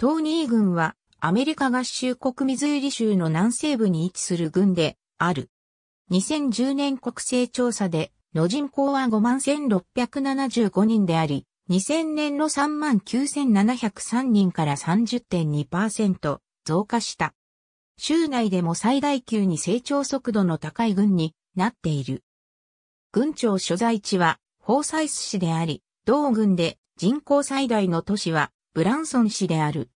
トーニー軍はアメリカ合衆国ミズーリ州の南西部に位置する軍である。2010年国勢調査での人口は51,675人であり、2000年の39,703人から30.2%増加した。州内でも最大級に成長速度の高い軍になっている。軍庁所在地はホーサイス市であり、同軍で人口最大の都市はブランソン市である。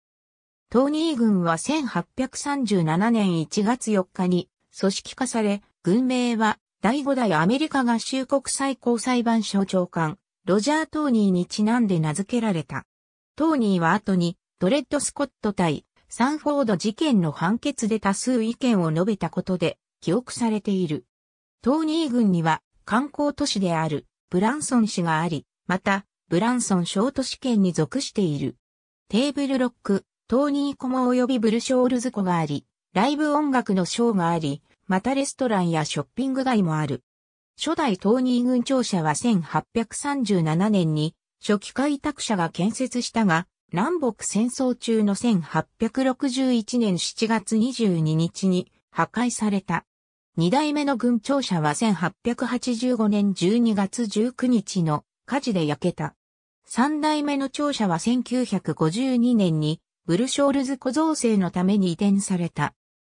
トーニー軍は1837年1月4日に組織化され、軍名は第5代アメリカ合衆国最高裁判所長官、ロジャー・トーニーにちなんで名付けられた。トーニーは後に、ドレッド・スコット対サンフォード事件の判決で多数意見を述べたことで記憶されている。トーニー軍には観光都市であるブランソン市があり、またブランソン小都市圏に属している。テーブルロック、トーニーコモ及びブルショールズ湖があり、ライブ音楽のショーがあり、またレストランやショッピング街もある。初代トーニー軍庁舎は1837年に初期開拓者が建設したが、南北戦争中の1861年7月22日に破壊された。二代目の軍庁舎は1885年12月19日の火事で焼けた。三代目の庁舎は1952年にブルショールズ小造成のために移転された。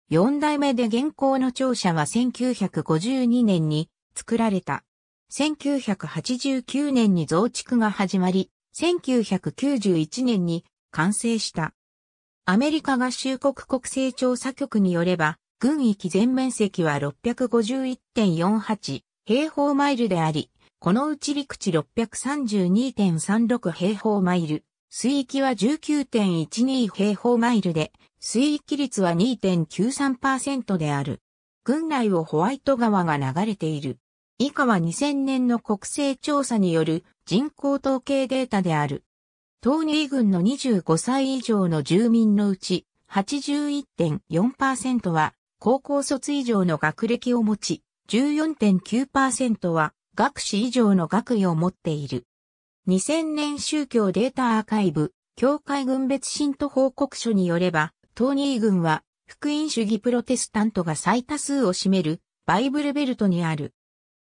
四代目で現行の庁舎は1952年に作られた。1989年に増築が始まり、1991年に完成した。アメリカ合衆国国勢調査局によれば、軍域全面積は651.48平方マイルであり、このうち陸地632.36平方マイル、水域は19.12平方マイルで、水域率は2.93%である。軍内をホワイト川が流れている。以下は2000年の国勢調査による人口統計データである。東ーニー軍の25歳以上の住民のうち81.4%は高校卒以上の学歴を持ち、14.9%は学士以上の学位を持っている。2000年宗教データアーカイブ、教会軍別信徒報告書によれば、トーニー軍は、福音主義プロテスタントが最多数を占める、バイブルベルトにある。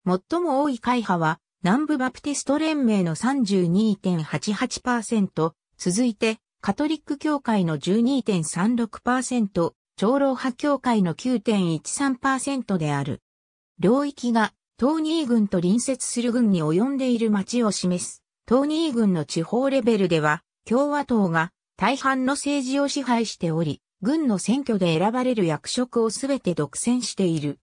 最も多い会派は、南部バプテスト連盟の32.88%、続いて、カトリック教会の12.36%、長老派教会の9.13%である。領域が、トーニー軍と隣接する軍に及んでいる町を示す。トーニー軍の地方レベルでは、共和党が大半の政治を支配しており、軍の選挙で選ばれる役職をすべて独占している。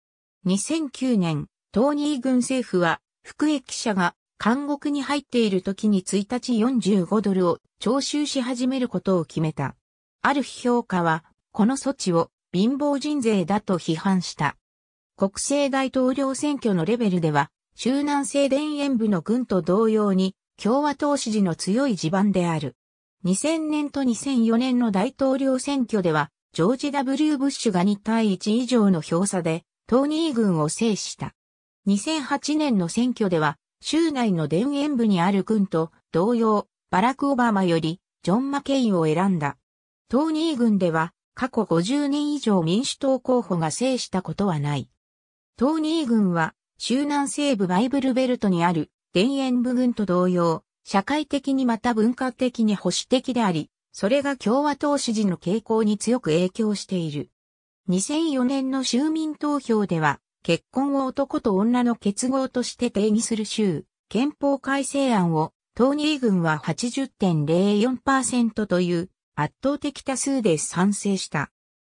2009年、トーニー軍政府は、服役者が監獄に入っている時に1日45ドルを徴収し始めることを決めた。ある批評家は、この措置を貧乏人税だと批判した。国政大統領選挙のレベルでは、中南西田園部の軍と同様に、共和党支持の強い地盤である。2000年と2004年の大統領選挙では、ジョージ・ W・ ブッシュが2対1以上の票差で、トーニー軍を制した。2008年の選挙では、州内の田園部にある軍と同様、バラク・オバマより、ジョン・マケインを選んだ。トーニー軍では、過去50年以上民主党候補が制したことはない。トーニー軍は、州南西部バイブルベルトにある田園部軍と同様、社会的にまた文化的に保守的であり、それが共和党支持の傾向に強く影響している。2004年の州民投票では、結婚を男と女の結合として定義する州、憲法改正案を、トーニー軍は80.04%という圧倒的多数で賛成した。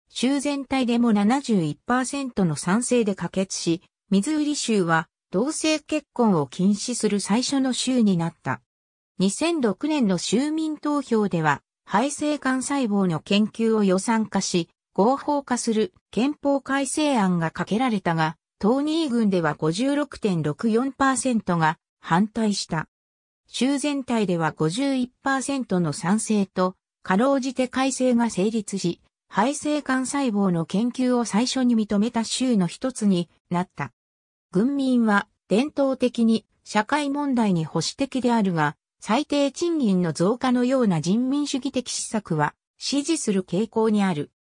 州全体でも71%の賛成で可決し、ミズーリ州は同性結婚を禁止する最初の州になった。2006年の州民投票では、肺性幹細胞の研究を予算化し、合法化する憲法改正案がかけられたが、トーニー軍では56.64%が反対した。州全体では51%の賛成と、かろうじて改正が成立し、肺性幹細胞の研究を最初に認めた州の一つになった。軍民は伝統的に社会問題に保守的であるが、最低賃金の増加のような人民主義的施策は支持する傾向にある。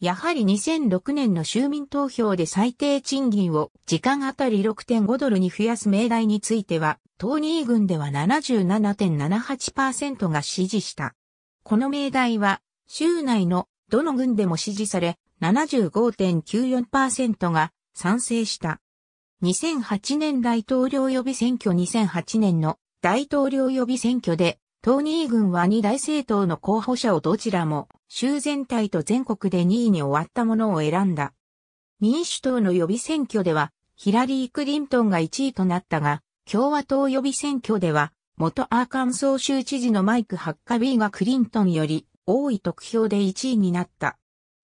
やはり2006年の州民投票で最低賃金を時間あたり6.5ドルに増やす命題については、トーニー軍では77.78%が支持した。この命題は、州内のどの軍でも支持され、75.94%が賛成した。2008年大統領予備選挙2008年の大統領予備選挙で、トーニー軍は2大政党の候補者をどちらも州全体と全国で2位に終わったものを選んだ。民主党の予備選挙では、ヒラリー・クリントンが1位となったが、共和党予備選挙では、元アーカンソー州知事のマイク・ハッカビーがクリントンより多い得票で1位になった。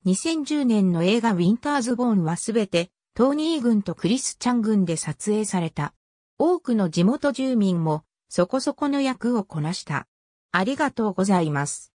2010年の映画ウィンターズ・ボーンはすべてトーニー軍とクリスチャン軍で撮影された。多くの地元住民もそこそこの役をこなした。ありがとうございます。